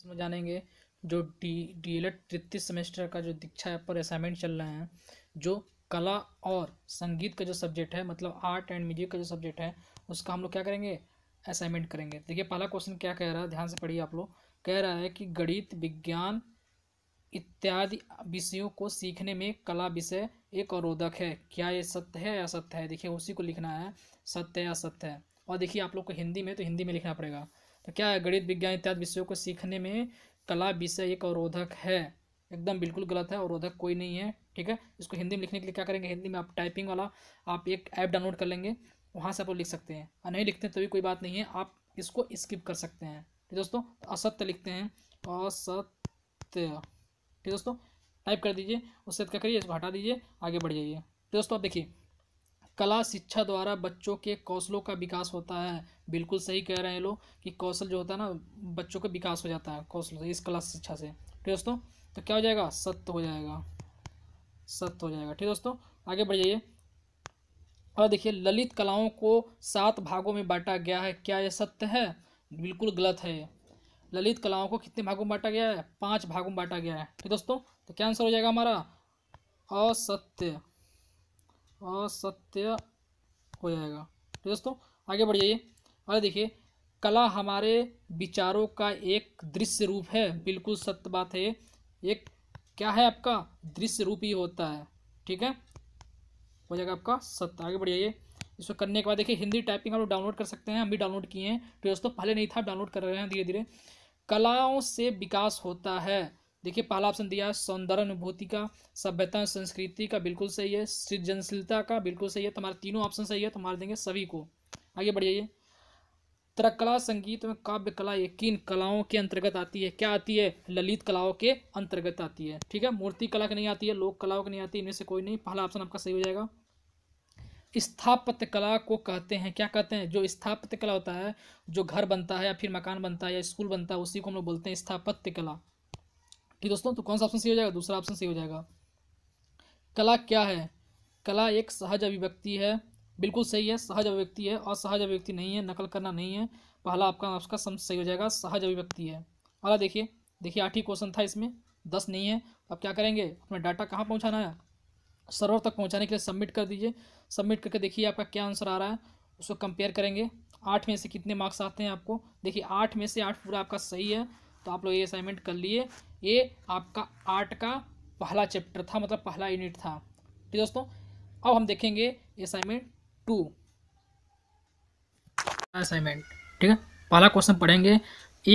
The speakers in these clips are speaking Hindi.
इसमें जानेंगे जो डी डी एल एड तृतीय सेमेस्टर का जो दीक्षा पर असाइनमेंट चल रहे हैं जो कला और संगीत का जो सब्जेक्ट है मतलब आर्ट एंड म्यूजिक का जो सब्जेक्ट है उसका हम लोग क्या करेंगे असाइनमेंट करेंगे देखिए पहला क्वेश्चन क्या कह रहा है ध्यान से पढ़िए आप लोग कह रहा है कि गणित विज्ञान इत्यादि विषयों को सीखने में कला विषय एक अवरोधक है क्या ये सत्य है या सत्य है देखिए उसी को लिखना है सत्य या सत्य है और देखिए आप लोग को हिंदी में तो हिंदी में लिखना पड़ेगा तो क्या गणित विज्ञान इत्यादि विषयों को सीखने में कला विषय एक अवरोधक है एकदम बिल्कुल गलत है अवरोधक कोई नहीं है ठीक है इसको हिंदी में लिखने के लिए क्या करेंगे हिंदी में आप टाइपिंग वाला आप एक ऐप डाउनलोड कर लेंगे वहाँ से आप लिख सकते हैं और नहीं लिखते हैं तो भी कोई बात नहीं है आप इसको स्किप कर सकते हैं ठीक दोस्तों असत्य लिखते हैं असत्य ठीक दोस्तों टाइप कर दीजिए उससे क्या करिए इसको हटा दीजिए आगे बढ़ जाइए तो दोस्तों आप देखिए कला शिक्षा द्वारा बच्चों के कौशलों का विकास होता है बिल्कुल सही कह रहे हैं लोग कि कौशल जो होता है ना बच्चों का विकास हो जाता है कौशल इस कला शिक्षा से ठीक दोस्तों तो क्या हो जाएगा सत्य हो जाएगा सत्य हो जाएगा ठीक दोस्तों आगे बढ़ जाइए और देखिए ललित कलाओं को सात भागों में बांटा गया है क्या यह सत्य है बिल्कुल गलत है ललित कलाओं को कितने भागों में बांटा गया है पांच भागों में बांटा गया है ठीक दोस्तों तो क्या आंसर हो जाएगा हमारा असत्य असत्य हो जाएगा ठीक है दोस्तों आगे बढ़ जाइए अरे देखिए कला हमारे विचारों का एक दृश्य रूप है बिल्कुल सत्य बात है एक क्या है आपका दृश्य रूप ही होता है ठीक है हो जाएगा आपका सत्य आगे बढ़ जाइए इसको करने के बाद देखिए हिंदी टाइपिंग आप लोग डाउनलोड कर सकते हैं हम भी डाउनलोड किए हैं तो दोस्तों पहले नहीं था डाउनलोड कर रहे हैं धीरे धीरे कलाओं से विकास होता है देखिए पहला ऑप्शन दिया है सौंदर्य अनुभूति का सभ्यता संस्कृति का बिल्कुल सही है सृजनशीलता का बिल्कुल सही है तुम्हारे तो तीनों ऑप्शन सही है तुम्हारे तो देंगे सभी को आगे बढ़ जाइए तरकला संगीत में काव्य कला ये किन कलाओं के अंतर्गत आती है क्या आती है ललित कलाओं के अंतर्गत आती है ठीक है मूर्ति कला की नहीं आती है लोक कलाओं की नहीं आती इनमें से कोई नहीं पहला ऑप्शन आपका सही हो जाएगा स्थापत्य कला को कहते हैं क्या कहते हैं जो स्थापत्य कला होता है जो घर बनता है या फिर मकान बनता है या स्कूल बनता है उसी को हम लोग बोलते हैं स्थापत्य कला ठीक दोस्तों तो कौन सा ऑप्शन सही हो जाएगा दूसरा ऑप्शन सही हो जाएगा कला क्या है कला एक सहज अभिव्यक्ति है बिल्कुल सही है सहज अभिव्यक्ति है और सहज अभिव्यक्ति नहीं है नकल करना नहीं है पहला आपका आपका सम सही हो जाएगा सहज अभिव्यक्ति है अला देखिए देखिए आठ ही क्वेश्चन था इसमें दस नहीं है अब तो क्या करेंगे अपना डाटा कहाँ पहुँचाना है सर्वर तक पहुँचाने के लिए सबमिट कर दीजिए सबमिट करके देखिए आपका क्या आंसर आ रहा है उसको कंपेयर करेंगे आठ में से कितने मार्क्स आते हैं आपको देखिए आठ में से आठ पूरा आपका सही है तो आप लोग ये असाइनमेंट कर लिए ये आपका आर्ट का पहला चैप्टर था मतलब पहला यूनिट था ठीक है दोस्तों अब हम देखेंगे असाइनमेंट टू असाइनमेंट ठीक है पहला क्वेश्चन पढ़ेंगे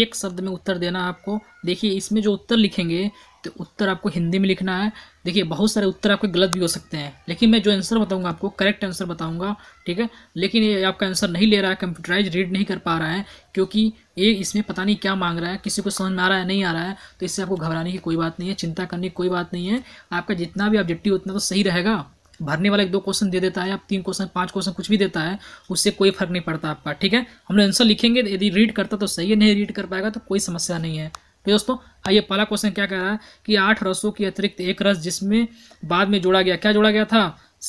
एक शब्द में उत्तर देना है आपको देखिए इसमें जो उत्तर लिखेंगे तो उत्तर आपको हिंदी में लिखना है देखिए बहुत सारे उत्तर आपके गलत भी हो सकते हैं लेकिन मैं जो आंसर बताऊंगा आपको करेक्ट आंसर बताऊंगा ठीक है लेकिन ये आपका आंसर नहीं ले रहा है कंप्यूटराइज रीड नहीं कर पा रहा है क्योंकि ये इसमें पता नहीं क्या मांग रहा है किसी को समझ में आ रहा है नहीं आ रहा है तो इससे आपको घबराने की कोई बात नहीं है चिंता करने की कोई बात नहीं है आपका जितना भी ऑब्जेक्टिव उतना तो सही रहेगा भरने वाला एक दो क्वेश्चन दे देता है आप तीन क्वेश्चन पांच क्वेश्चन कुछ भी देता है उससे कोई फर्क नहीं पड़ता आपका ठीक है हम लोग आंसर लिखेंगे यदि रीड करता तो सही है नहीं रीड कर पाएगा तो कोई समस्या नहीं है तो दोस्तों आइए पहला क्वेश्चन क्या कह रहा है कि आठ रसों के अतिरिक्त एक रस जिसमें बाद में जोड़ा गया क्या जोड़ा गया था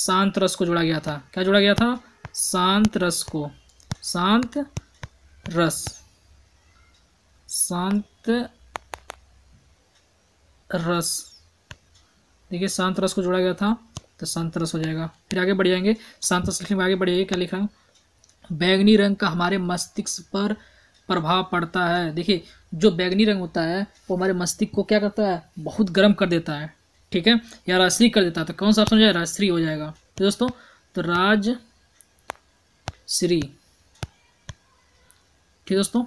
शांत रस को जोड़ा गया था क्या जोड़ा गया था शांत रस को शांत रस शांत रस देखिए शांत रस को जोड़ा गया था तो संतरस हो जाएगा फिर आगे बढ़ जाएंगे संतरस लिखने में आगे बढ़िए क्या लिखा बैगनी रंग का हमारे मस्तिष्क पर प्रभाव पड़ता है देखिए जो बैगनी रंग होता है वो हमारे मस्तिष्क को क्या करता है बहुत गर्म कर देता है ठीक है या राजश्री कर देता है तो कौन सा ऑप्शन हो जाएगा राजश्री हो जाएगा तो दोस्तों तो राज श्री ठीक दोस्तों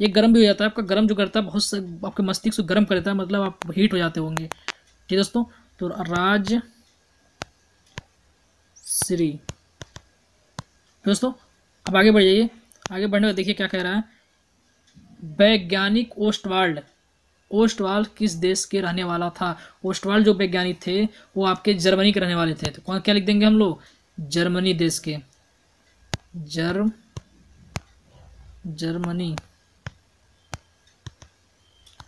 ये गर्म भी हो जाता है आपका गर्म जो करता है बहुत से आपके मस्तिष्क को गर्म कर देता है मतलब आप हीट हो जाते होंगे ठीक दोस्तों तो राज श्री दोस्तों अब आगे बढ़ जाइए आगे बढ़ने का देखिए क्या कह रहा है वैज्ञानिक ओस्टवाल्ड ओस्टवाल्ड किस देश के रहने वाला था ओस्टवाल्ड जो वैज्ञानिक थे वो आपके जर्मनी के रहने वाले थे तो कौन क्या लिख देंगे हम लोग जर्मनी देश के जर्म जर्मनी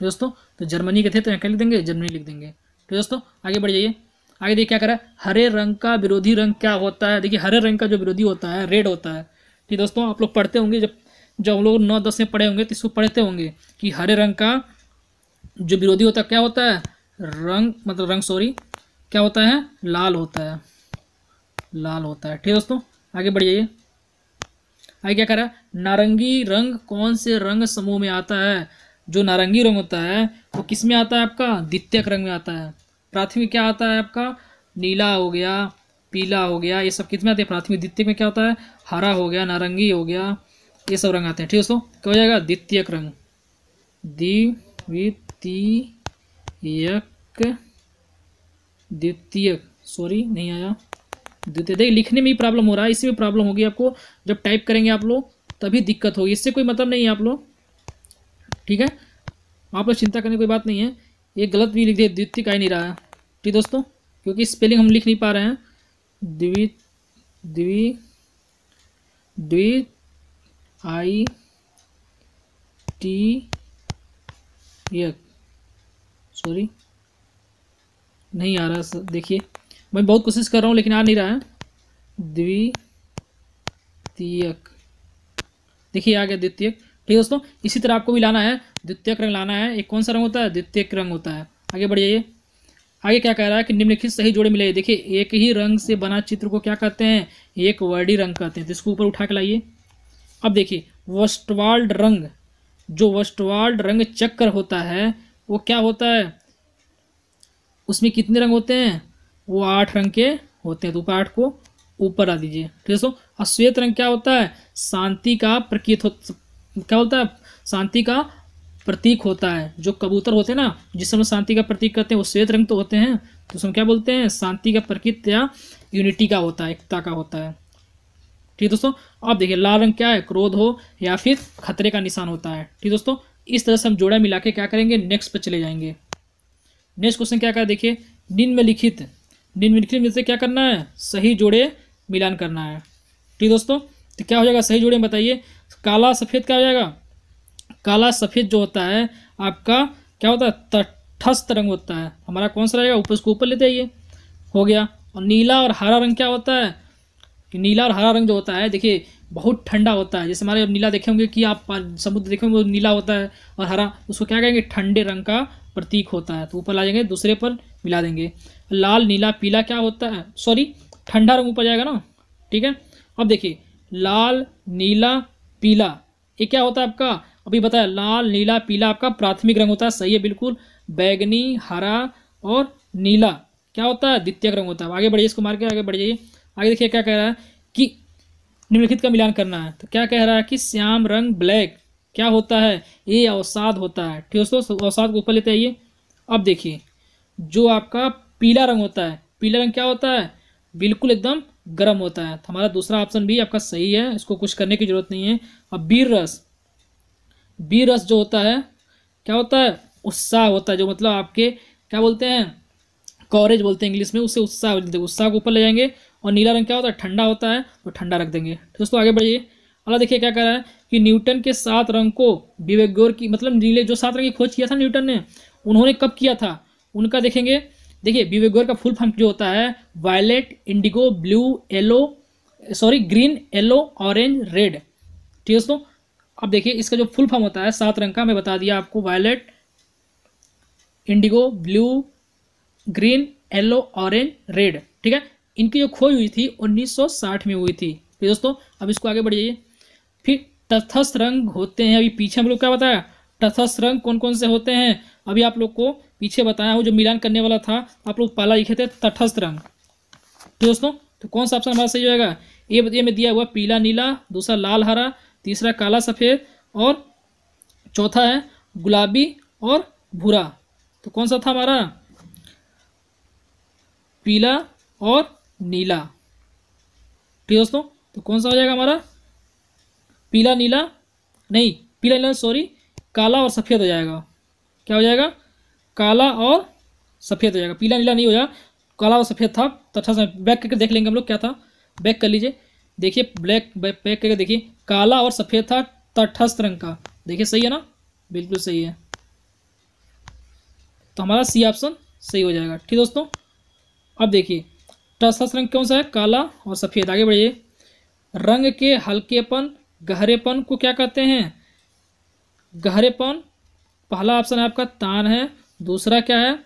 दोस्तों तो जर्मनी के थे तो यहाँ क्या लिख देंगे जर्मनी लिख देंगे तो दोस्तों आगे बढ़ जाइए आगे देखिए क्या करा हरे रंग का विरोधी रंग क्या होता है देखिए हरे रंग का जो विरोधी होता है रेड होता है ठीक दोस्तों आप लोग पढ़ते होंगे जब जब हम लोग नौ दस में पढ़े होंगे तो इसको पढ़ते होंगे कि हरे रंग का जो विरोधी होता है क्या होता है रंग मतलब रंग सॉरी क्या होता है लाल होता है लाल होता है ठीक है दोस्तों आगे बढ़ जाइए आगे क्या करा नारंगी रंग कौन से रंग समूह में आता है जो नारंगी रंग होता है वो किस में आता है आपका द्वितीयक रंग में आता है प्राथमिक क्या आता है आपका नीला हो गया पीला हो गया ये सब कितने आते हैं प्राथमिक द्वितीय में क्या होता है हरा हो गया नारंगी हो गया ये सब रंग आते हैं ठीक है दोस्तों क्या हो जाएगा द्वितीय रंग द्वितीय द्वितीय सॉरी नहीं आया द्वितीय देखिए लिखने में ही प्रॉब्लम हो रहा है इसी में प्रॉब्लम होगी आपको जब टाइप करेंगे आप लोग तभी दिक्कत होगी इससे कोई मतलब नहीं है आप लोग ठीक है आप लोग चिंता करने की कोई बात नहीं है ये गलत भी लिख दिया द्वितीय का ही नहीं रहा है सकती दोस्तों क्योंकि स्पेलिंग हम लिख नहीं पा रहे हैं द्वि द्वि द्वि आई टी सॉरी नहीं आ रहा देखिए मैं बहुत कोशिश कर रहा हूँ लेकिन आ नहीं रहा है द्वितीयक देखिए आ गया द्वितीयक ठीक दोस्तों इसी तरह आपको भी लाना है द्वितीयक रंग लाना है एक कौन सा रंग होता है द्वितीयक रंग होता है आगे बढ़िए आगे क्या कह रहा है कि निम्नलिखित सही जोड़े मिले देखिए एक ही रंग से बना चित्र को क्या कहते हैं एक वर्डी रंग कहते हैं तो इसको ऊपर उठा के लाइए अब देखिए वस्टवाल्ड रंग जो वस्टवाल्ड रंग चक्र होता है वो क्या होता है उसमें कितने रंग होते हैं वो आठ रंग के होते हैं तो ऊपर आठ को ऊपर आ दीजिए ठीक है सो अश्वेत रंग क्या होता है शांति का प्रकृत हो क्या होता है शांति का प्रतीक होता है जो कबूतर होते हैं ना जिस समय शांति का प्रतीक करते हैं वो श्वेत रंग तो होते हैं तो उसमें क्या बोलते हैं शांति का प्रकृत या यूनिटी का होता है एकता का होता है ठीक दोस्तों अब देखिए लाल रंग क्या है क्रोध हो या फिर खतरे का निशान होता है ठीक दोस्तों इस तरह से हम जोड़ा मिला के क्या करेंगे नेक्स्ट पर चले जाएंगे नेक्स्ट क्वेश्चन क्या कहा देखिए निम्नलिखित निम्नलिखित में से क्या करना है सही जोड़े मिलान करना है ठीक दोस्तों तो क्या हो जाएगा सही जोड़े बताइए काला सफ़ेद क्या हो जाएगा काला सफ़ेद जो होता है आपका क्या होता है तटस्थ रंग होता है हमारा कौन सा रहेगा ऊपर उसको ऊपर लेते आइए हो गया और नीला और हरा रंग क्या होता है कि नीला और हरा रंग जो होता है देखिए बहुत ठंडा होता है जैसे हमारे नीला देखे होंगे कि आप समुद्र देखे होंगे नीला होता है और हरा उसको क्या कहेंगे ठंडे रंग का प्रतीक होता है तो ऊपर ला जाएंगे दूसरे पर मिला देंगे लाल नीला पीला क्या होता है सॉरी ठंडा रंग ऊपर जाएगा ना ठीक है अब देखिए लाल नीला पीला ये क्या होता है आपका अभी बताया लाल नीला पीला आपका प्राथमिक रंग होता है सही है बिल्कुल बैगनी हरा और नीला क्या होता है द्वितीय रंग होता है आगे बढ़िए इसको मार के आगे बढ़िए आगे देखिए क्या कह रहा है कि निम्नलिखित का मिलान करना है तो क्या कह रहा है कि श्याम रंग ब्लैक क्या होता है ये अवसाद होता है ठीक है दोस्तों अवसाद को ऊपर लेते आइए अब देखिए जो आपका पीला रंग होता है पीला रंग क्या होता है बिल्कुल एकदम गर्म होता है तो हमारा दूसरा ऑप्शन भी आपका सही है इसको कुछ करने की जरूरत नहीं है अब बीर रस बी रस जो होता है क्या होता है उत्साह होता है जो मतलब आपके क्या बोलते हैं कवरेज बोलते हैं इंग्लिश में उसे उत्साह उत्साह को ऊपर ले जाएंगे और नीला रंग क्या होता है ठंडा होता है तो ठंडा रख देंगे दोस्तों आगे बढ़िए अला देखिए क्या कर रहा है कि न्यूटन के सात रंग को विवेक की मतलब नीले जो सात रंग की खोज किया था न्यूटन ने उन्होंने कब किया था उनका देखेंगे देखिए विवेक का फुल फॉर्म जो होता है violet indigo blue yellow sorry green yellow orange red ठीक है दोस्तों अब देखिए इसका जो फुल फॉर्म होता है सात रंग का मैं बता दिया आपको violet indigo blue green yellow orange red ठीक है इनकी जो खोज हुई थी 1960 में हुई थी तो दोस्तों अब इसको आगे बढ़ जाइए फिर तथस्थ रंग होते हैं अभी पीछे हम लोग क्या बताया तथस्थ रंग कौन कौन से होते हैं अभी आप लोग को पीछे बताया हूँ जो मिलान करने वाला था आप लोग पाला लिखे थे तटस्थ रंग तो दोस्तों तो कौन सा ऑप्शन हमारा सही होगा ये बताइए में दिया हुआ पीला नीला दूसरा लाल हरा तीसरा काला सफ़ेद और चौथा है गुलाबी और भूरा तो कौन सा था हमारा पीला और नीला ठीक है दोस्तों तो कौन सा हो जाएगा हमारा पीला नीला नहीं पीला नीला सॉरी काला और सफ़ेद हो जाएगा क्या हो जाएगा काला और सफ़ेद हो जाएगा पीला नीला नहीं हो जाएगा काला और सफ़ेद था तो अच्छा से बैक करके देख लेंगे हम लोग क्या था बैक कर लीजिए देखिए ब्लैक पैक करके देखिए काला और सफ़ेद था तटस्थ रंग का देखिए सही है ना बिल्कुल सही है तो हमारा सी ऑप्शन सही हो जाएगा ठीक दोस्तों अब देखिए तटस्थ रंग कौन सा है काला और सफ़ेद आगे बढ़िए रंग के हल्केपन गहरेपन को क्या कहते हैं गहरेपन पहला ऑप्शन है आपका तान है दूसरा क्या है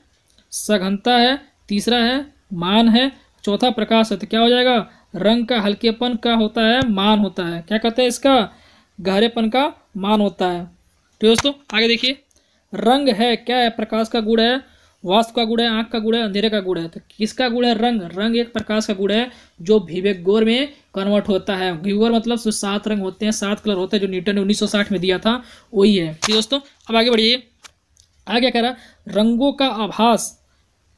सघनता है तीसरा है मान है चौथा प्रकाश है तो क्या हो जाएगा रंग का हल्केपन का होता है मान होता है क्या कहते हैं इसका गहरेपन का मान होता है ठीक तो दोस्तों आगे देखिए रंग है क्या है प्रकाश का गुण है वास्तु का गुण है आंख का गुण है अंधेरे का गुण है तो किसका गुण है रंग रंग एक प्रकाश का गुण है जो भिवेगोर में कन्वर्ट होता है घीगोर मतलब सात रंग होते हैं सात कलर होते हैं जो न्यूटन ने 1960 में दिया था वही है ठीक तो दोस्तों अब आगे बढ़िए आगे क्या कह रहा रंगों का आभास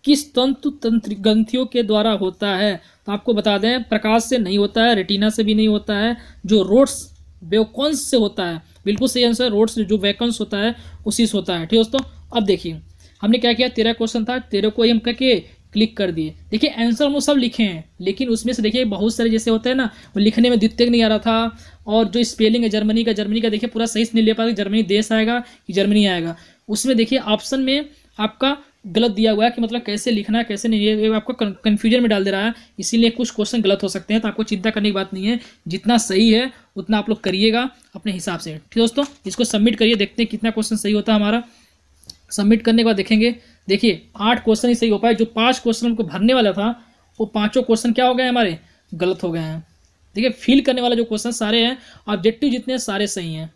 किस तंतु तंत्र ग्रंथियों के द्वारा होता है तो आपको बता दें प्रकाश से नहीं होता है रेटिना से भी नहीं होता है जो रोड्स वेकॉन्स से होता है बिल्कुल सही आंसर रोड्स जो वेकॉन्स होता है उसी से होता है ठीक है दोस्तों अब देखिए हमने क्या किया तेरह क्वेश्चन था तेरह को ही हम करके क्लिक कर दिए देखिए आंसर हम सब लिखे हैं लेकिन उसमें से देखिए बहुत सारे जैसे होते हैं ना वो लिखने में द्वितीय नहीं आ रहा था और जो स्पेलिंग है जर्मनी का जर्मनी का देखिए पूरा सही से नहीं ले पाते जर्मनी देश आएगा कि जर्मनी आएगा उसमें देखिए ऑप्शन में आपका गलत दिया हुआ है कि मतलब कैसे लिखना है कैसे नहीं ये आपको कन्फ्यूजन में डाल दे रहा है इसीलिए कुछ क्वेश्चन गलत हो सकते हैं तो आपको चिंता करने की बात नहीं है जितना सही है उतना आप लोग करिएगा अपने हिसाब से ठीक दोस्तों इसको सबमिट करिए देखते हैं कितना क्वेश्चन सही होता है हमारा सबमिट करने के बाद देखेंगे देखिए आठ क्वेश्चन ही सही हो पाए जो पाँच क्वेश्चन हमको भरने वाला था वो पाँचों क्वेश्चन क्या हो गए हमारे गलत हो गए हैं देखिए फील करने वाला जो क्वेश्चन सारे हैं ऑब्जेक्टिव जितने सारे सही हैं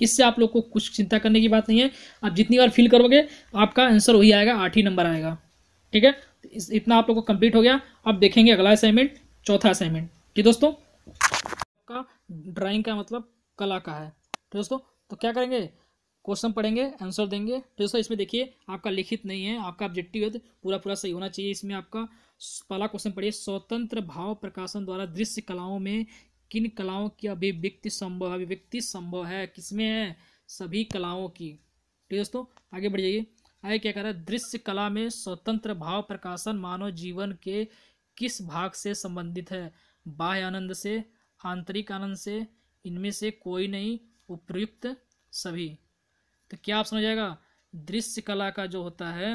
इससे आप लोग को कुछ चिंता करने की बात नहीं है आप जितनी बार फिल करोगे आपका आंसर वही आएगा आठ ही नंबर आएगा ठीक है तो इतना आप लोग को कंप्लीट हो गया अब देखेंगे अगला असाइनमेंट चौथा असाइनमेंट जी दोस्तों का ड्राइंग का मतलब कला का है तो दोस्तों तो क्या करेंगे क्वेश्चन पढ़ेंगे आंसर देंगे तो दोस्तों इसमें देखिए आपका लिखित नहीं है आपका ऑब्जेक्टिव है तो पूरा पूरा सही होना चाहिए इसमें आपका पहला क्वेश्चन पढ़िए स्वतंत्र भाव प्रकाशन द्वारा दृश्य कलाओं में किन कलाओं की अभिव्यक्ति संभव अभिव्यक्ति संभव है किसमें है सभी कलाओं की ठीक है दोस्तों आगे बढ़ जाइए आगे क्या कह रहा है दृश्य कला में स्वतंत्र भाव प्रकाशन मानव जीवन के किस भाग से संबंधित है बाह्य आनंद से आंतरिक आनंद से इनमें से कोई नहीं उपयुक्त सभी तो क्या आप समझ जाएगा दृश्य कला का जो होता है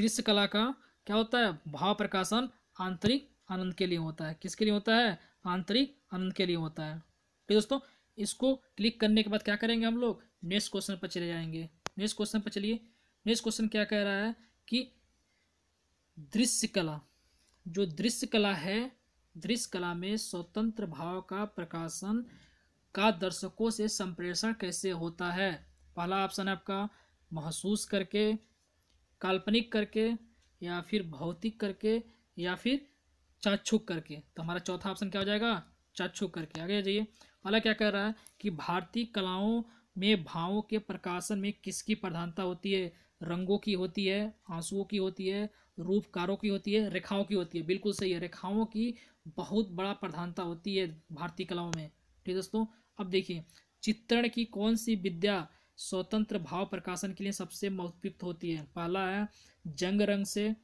दृश्य कला का क्या होता है भाव प्रकाशन आंतरिक आनंद के लिए होता है किसके लिए होता है आंतरिक आनंद के लिए होता है ठीक तो दोस्तों इसको क्लिक करने के बाद क्या करेंगे हम लोग नेक्स्ट क्वेश्चन पर चले जाएंगे नेक्स्ट क्वेश्चन पर चलिए नेक्स्ट क्वेश्चन क्या कह रहा है कि दृश्य कला जो दृश्य कला है दृश्य कला में स्वतंत्र भाव का प्रकाशन का दर्शकों से संप्रेषण कैसे होता है पहला ऑप्शन है आपका महसूस करके काल्पनिक करके या फिर भौतिक करके या फिर चाचुक करके तो हमारा चौथा ऑप्शन क्या हो जाएगा चाचुक करके आगे जाइए अला क्या कह रहा है कि भारतीय कलाओं में भावों के प्रकाशन में किसकी प्रधानता होती है रंगों की होती है आंसुओं की होती है रूपकारों की होती है रेखाओं की होती है बिल्कुल सही है रेखाओं की बहुत बड़ा प्रधानता होती है भारतीय कलाओं में ठीक है दोस्तों अब देखिए चित्रण की कौन सी विद्या स्वतंत्र भाव प्रकाशन के लिए सबसे उपयुक्त होती है पहला है जंग रंग से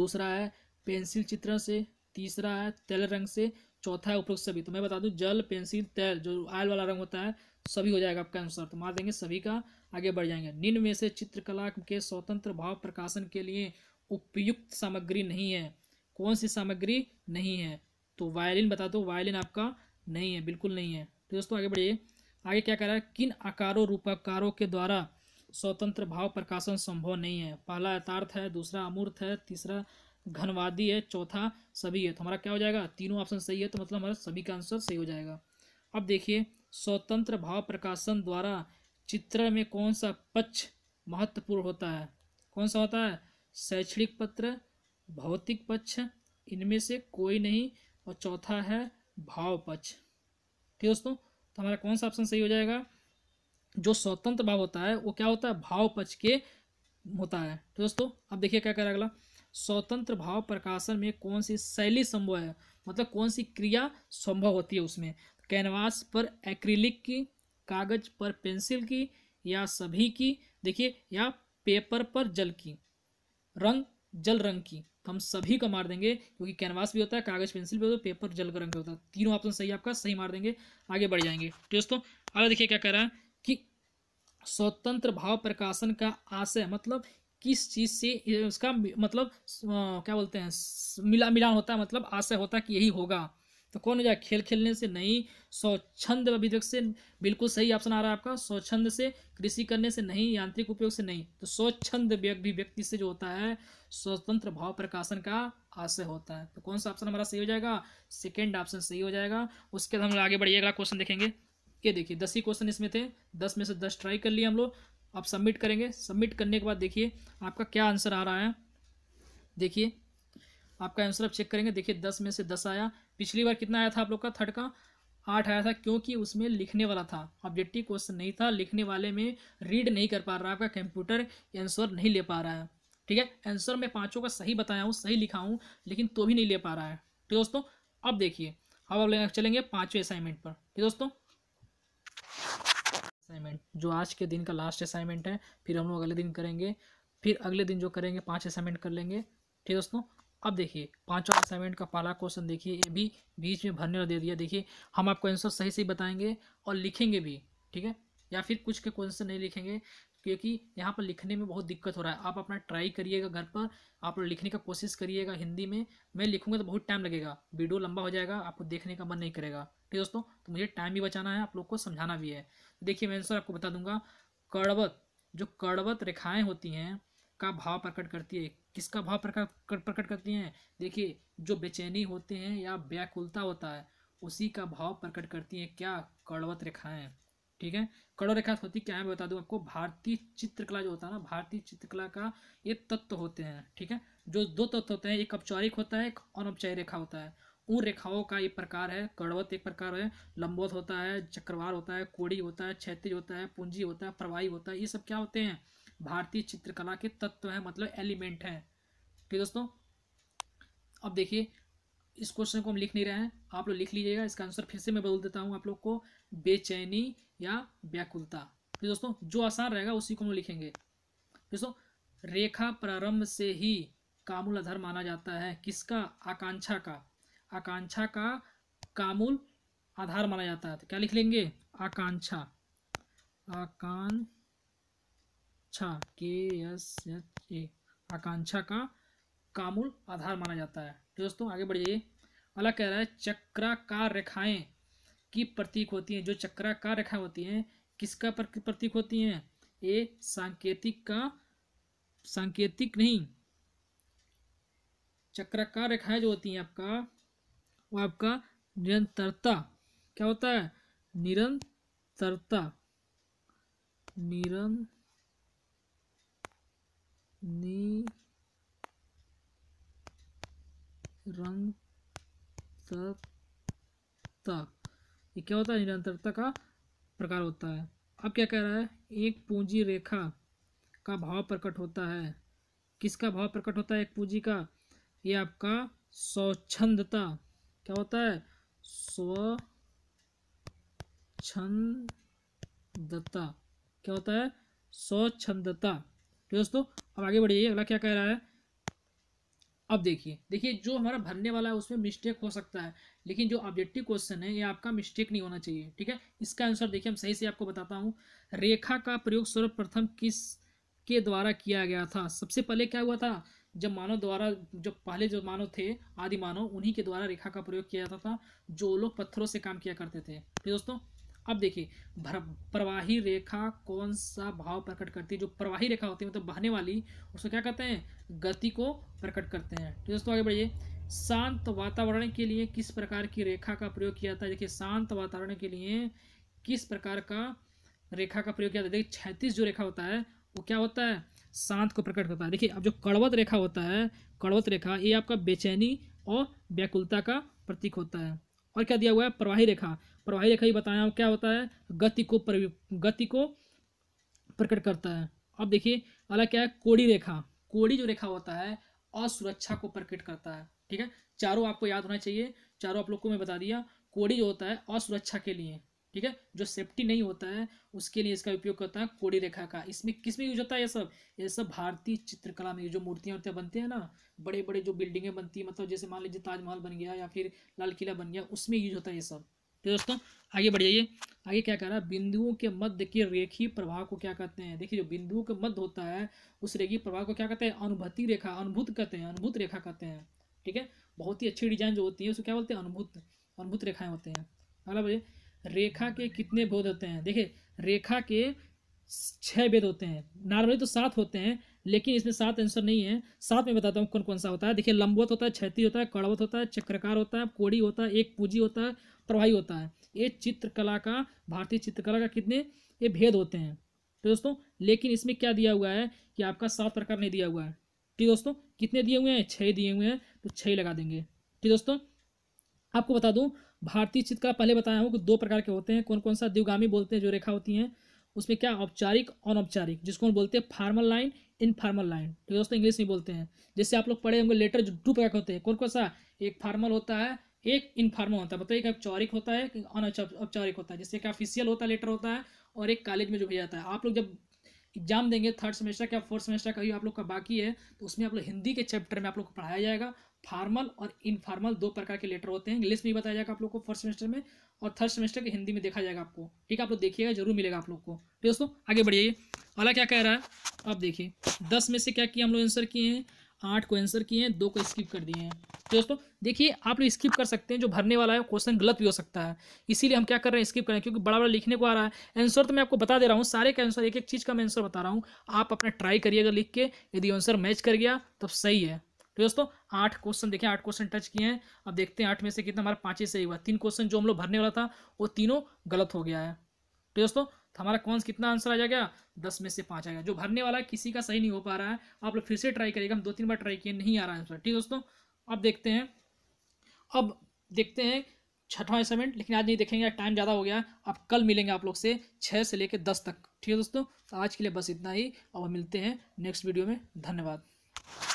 दूसरा है पेंसिल चित्रण से तीसरा है तेल रंग से चौथा है उपरोक्त सभी तो मैं बता दूं जल पेंसिल तेल जो आयल वाला रंग होता है सभी हो जाएगा आपका आंसर तो मार देंगे सभी का आगे बढ़ जाएंगे निम्न में से चित्रकला के स्वतंत्र भाव प्रकाशन के लिए उपयुक्त सामग्री नहीं है कौन सी सामग्री नहीं है तो वायलिन बता दो वायलिन आपका नहीं है बिल्कुल नहीं है तो दोस्तों आगे बढ़िए आगे क्या कर रहा है किन आकारों रूपाकारों के द्वारा स्वतंत्र भाव प्रकाशन संभव नहीं है पहला यथार्थ है दूसरा अमूर्त है तीसरा घनवादी है चौथा सभी है तो हमारा क्या हो जाएगा तीनों ऑप्शन सही है तो मतलब हमारा सभी का आंसर सही हो जाएगा अब देखिए स्वतंत्र भाव प्रकाशन द्वारा चित्र में कौन सा पक्ष महत्वपूर्ण होता है कौन सा होता है शैक्षणिक पत्र भौतिक पक्ष इनमें से कोई नहीं और चौथा है भाव पक्ष ठीक है दोस्तों तो हमारा कौन सा ऑप्शन सही हो जाएगा जो स्वतंत्र भाव होता है वो क्या होता है भाव पक्ष के होता है तो दोस्तों अब देखिए क्या करें अगला स्वतंत्र भाव प्रकाशन में कौन सी शैली संभव है मतलब कौन सी क्रिया संभव होती है उसमें कैनवास पर एक्रिलिक की कागज पर पेंसिल की या सभी की देखिए या पेपर पर जल की रंग जल रंग की हम सभी का मार देंगे क्योंकि कैनवास भी होता है कागज पेंसिल भी होता है पेपर जल का रंग होता है तीनों ऑप्शन सही आपका सही मार देंगे आगे बढ़ जाएंगे तो दोस्तों अगला देखिए क्या कह रहा है कि स्वतंत्र भाव प्रकाशन का आशय मतलब किस चीज़ से उसका मतलब क्या बोलते हैं मिला मिलान होता है मतलब आशय होता है कि यही होगा तो कौन हो जाएगा खेल खेलने से नहीं स्वच्छंद अभिव्यक्त से बिल्कुल सही ऑप्शन आ रहा है आपका स्वच्छंद से कृषि करने से नहीं यांत्रिक उपयोग से नहीं तो स्वच्छंद अभिव्यक्ति से जो होता है स्वतंत्र भाव प्रकाशन का आशय होता है तो कौन सा ऑप्शन हमारा सही हो जाएगा सेकेंड ऑप्शन सही हो जाएगा उसके बाद हम आगे बढ़िए अगला क्वेश्चन देखेंगे ये देखिए दस ही क्वेश्चन इसमें थे दस में से दस ट्राई कर लिए हम लोग आप सबमिट करेंगे सबमिट करने के बाद देखिए आपका क्या आंसर आ रहा है देखिए आपका आंसर आप चेक करेंगे देखिए दस में से दस आया पिछली बार कितना आया था आप लोग का थर्ड का आठ आया था क्योंकि उसमें लिखने वाला था ऑब्जेक्टिव क्वेश्चन नहीं था लिखने वाले में रीड नहीं कर पा रहा आपका कंप्यूटर आंसर नहीं ले पा रहा है ठीक है आंसर मैं पाँचों का सही बताया हूँ सही लिखा हूँ लेकिन तो भी नहीं ले पा रहा है ठीक है दोस्तों अब देखिए अब आप चलेंगे पाँचवें असाइनमेंट पर ठीक है दोस्तों असाइनमेंट जो आज के दिन का लास्ट असाइनमेंट है फिर हम लोग अगले दिन करेंगे फिर अगले दिन जो करेंगे पाँच असाइनमेंट कर लेंगे ठीक है दोस्तों अब देखिए पांचवा असाइनमेंट का पहला क्वेश्चन देखिए ये भी बीच में भरने दे दिया देखिए हम आपको आंसर सही सही बताएंगे और लिखेंगे भी ठीक है या फिर कुछ के क्वेश्चन नहीं लिखेंगे क्योंकि यहाँ पर लिखने में बहुत दिक्कत हो रहा है आप अपना ट्राई करिएगा घर पर आप लिखने का कोशिश करिएगा हिंदी में मैं लिखूँगा तो बहुत टाइम लगेगा वीडियो लंबा हो जाएगा आपको देखने का मन नहीं करेगा ठीक है दोस्तों तो मुझे टाइम भी बचाना है आप लोग को समझाना भी है देखिए मैं आंसर आपको बता दूंगा कड़वत जो कड़वत रेखाएँ होती हैं का भाव प्रकट करती है किसका भाव प्रकट करती हैं देखिए जो बेचैनी होते हैं या व्याकुलता होता है उसी का भाव प्रकट करती हैं क्या कड़वत रेखाएँ ठीक है कड़ो रेखा होती क्या है मैं बता दूं आपको भारतीय चित्रकला जो होता है ना भारतीय चित्रकला का ये तत्व होते हैं ठीक है जो दो तत्व होते हैं एक औपचारिक होता है एक अनौपचारिक रेखा होता है उन रेखाओं का एक प्रकार है कड़वत एक प्रकार है लंबोत होता है चक्रवार होता है कोड़ी होता है क्षैतिज होता है पूंजी होता है प्रवाही होता है ये सब क्या होते हैं भारतीय चित्रकला के तत्व हैं मतलब एलिमेंट हैं ठीक है दोस्तों अब देखिए इस क्वेश्चन को हम लिख नहीं रहे हैं आप लोग लिख लीजिएगा इसका आंसर फिर से मैं बदल देता हूँ आप लोग को बेचैनी या व्याकुलता फिर तो दोस्तों जो आसान रहेगा उसी को हम लिखेंगे दोस्तों रेखा प्रारंभ से ही कामुल आधार माना जाता है किसका आकांक्षा का आकांक्षा का कामुल आधार माना जाता है तो क्या लिख लेंगे आकांक्षा आकांक्षा के एस एच ए आकांक्षा का कामुल आधार माना जाता है तो दोस्तों आगे बढ़िए अलग कह रहा है चक्राकार रेखाएं की प्रतीक होती हैं जो चक्राकार रेखाएं होती हैं किसका प्रतीक होती हैं ए सांकेतिक का सांकेतिक नहीं चक्राकार रेखाएं जो होती हैं आपका वो आपका निरंतरता क्या होता है निरंतरता निरं निरंतर निरंतरता ये क्या होता है निरंतरता का प्रकार होता है अब क्या कह रहा है एक पूंजी रेखा का भाव प्रकट होता है किसका भाव प्रकट होता है एक पूंजी का ये आपका स्वच्छंदता क्या होता है स्वच्छंदता क्या होता है स्वच्छंदता तो दोस्तों अब आगे बढ़िए अगला क्या कह रहा है अब देखिए देखिए जो हमारा भरने वाला है उसमें मिस्टेक हो सकता है लेकिन जो ऑब्जेक्टिव क्वेश्चन है ये आपका मिस्टेक नहीं होना चाहिए ठीक है इसका आंसर देखिए हम सही से आपको बताता हूँ रेखा का प्रयोग सर्वप्रथम किस के द्वारा किया गया था सबसे पहले क्या हुआ था जब मानव द्वारा जब पहले जो मानव थे आदि मानव उन्हीं के द्वारा रेखा का प्रयोग किया जाता था जो लोग पत्थरों से काम किया करते थे फिर दोस्तों अब देखिए प्रवाही रेखा कौन सा भाव प्रकट करती है जो प्रवाही रेखा होती है मतलब बहने वाली उसको क्या कहते हैं गति को प्रकट करते हैं तो दोस्तों आगे बढ़िए शांत वातावरण के लिए किस प्रकार की रेखा का प्रयोग किया जाता है देखिए शांत वातावरण के लिए किस प्रकार का रेखा का प्रयोग किया जाता है देखिए छैतीस जो रेखा होता है वो क्या होता है शांत को प्रकट करता है देखिए अब जो कड़वत रेखा होता है कड़वत रेखा ये आपका बेचैनी और व्याकुलता का प्रतीक होता है और क्या दिया हुआ है प्रवाही रेखा प्रवाही रेखा ही बताया क्या होता है गति को गति को प्रकट करता है अब देखिए अला क्या है कोड़ी रेखा कोड़ी जो रेखा होता है असुरक्षा को प्रकट करता है ठीक है चारों आपको याद होना चाहिए चारों आप लोग को मैं बता दिया कोड़ी जो होता है असुरक्षा के लिए ठीक है जो सेफ्टी नहीं होता है उसके लिए इसका उपयोग करता है कोड़ी रेखा का इसमें किस में यूज होता है ये सब ये सब भारतीय चित्रकला में जो मूर्तियाँ वूर्तियाँ बनते हैं ना बड़े बड़े जो बिल्डिंगें बनती है मतलब जैसे मान लीजिए ताजमहल बन गया या फिर लाल किला बन गया उसमें यूज होता है ये सब तो दोस्तों आगे बढ़ जाइए आगे क्या कह रहा है बिंदुओं के मध्य के रेखी प्रभाव को क्या कहते हैं देखिए जो बिंदुओं के मध्य होता है उस रेखी प्रभाव को क्या कहते हैं अनुभूति रेखा अनुभूत कहते हैं अनुभूत रेखा कहते हैं ठीक है बहुत ही अच्छी डिजाइन जो होती है उसको क्या बोलते हैं अनुभूत अनुभूत रेखाएं होते हैं अगला बोलिए रेखा के कितने भेद होते हैं देखिए रेखा के छह भेद होते हैं नॉर्मली तो सात होते हैं लेकिन इसमें सात आंसर नहीं है सात में बताता हूँ कौन कौन सा होता है देखिए लंबवत होता है क्षति होता है कड़वत होता है चक्रकार होता है कोड़ी होता है एक पूंजी होता है प्रवाही होता है ये चित्रकला का भारतीय चित्रकला का कितने ये भेद होते हैं तो दोस्तों लेकिन इसमें क्या दिया हुआ है कि आपका सात प्रकार नहीं दिया हुआ है ठीक दोस्तों कितने दिए हुए हैं छह दिए हुए हैं तो छह लगा देंगे ठीक दोस्तों आपको बता दूँ भारतीय चित्र का पहले बताया हूँ कि दो प्रकार के होते हैं कौन कौन सा दिवगामी बोलते हैं जो रेखा होती हैं उसमें क्या औपचारिक अनौपचारिक जिसको हम बोलते हैं फार्मल लाइन इनफार्मल लाइन तो दोस्तों इंग्लिश में बोलते हैं जैसे आप लोग पढ़े होंगे लेटर जो टू प्रकार होते हैं कौन कौन सा एक फार्मल होता है एक इनफार्मल होता है मतलब एक औपचारिक होता है कि अनौपचारिक होता है जैसे एक ऑफिशियल होता है लेटर होता है और एक कॉलेज में जो भेजा जाता है आप लोग जब एग्जाम देंगे थर्ड सेमेस्टर का फोर्थ सेमेस्टर का ही आप लोग का बाकी है तो उसमें आप लोग हिंदी के चैप्टर में आप लोग को पढ़ाया जाएगा फार्मल और इनफॉर्मल दो प्रकार के लेटर होते हैं इंग्लिश में बताया जाएगा आप लोग को फर्स्ट सेमेस्टर में और थर्ड सेमेस्टर के हिंदी में देखा जाएगा आपको ठीक है आप लोग देखिएगा जरूर मिलेगा आप लोग को तो दोस्तों आगे बढ़िए अला क्या कह रहा है आप देखिए दस में से क्या किया हम लोग आंसर किए हैं आठ को आंसर किए हैं दो को स्किप कर दिए हैं तो दोस्तों देखिए आप लोग स्किप कर सकते हैं जो भरने वाला है क्वेश्चन गलत भी हो सकता है इसीलिए हम क्या कर रहे हैं स्किप कर रहे हैं क्योंकि बड़ा बड़ा लिखने को आ रहा है आंसर तो मैं आपको बता दे रहा हूँ सारे का आंसर एक एक चीज़ का मैं आंसर बता रहा हूँ आप अपना ट्राई करिएगा लिख के यदि आंसर मैच कर गया तब सही है तो दोस्तों आठ क्वेश्चन देखें आठ क्वेश्चन टच किए हैं अब देखते हैं आठ में से कितना हमारा पाँचे सही हुआ तीन क्वेश्चन जो हम लोग भरने वाला था वो तीनों गलत हो गया है तो दोस्तों हमारा कौन कितना आंसर आ जाएगा दस में से पाँच आ गया जो भरने वाला है किसी का सही नहीं हो पा रहा है आप लोग फिर से ट्राई करिएगा हम दो तीन बार ट्राई किए नहीं आ रहा आंसर ठीक है दोस्तों अब देखते हैं अब देखते हैं छठवां असाइनमेंट लेकिन आज नहीं देखेंगे टाइम ज़्यादा हो गया अब कल मिलेंगे आप लोग से छः से लेकर दस तक ठीक है दोस्तों तो आज के लिए बस इतना ही अब मिलते हैं नेक्स्ट वीडियो में धन्यवाद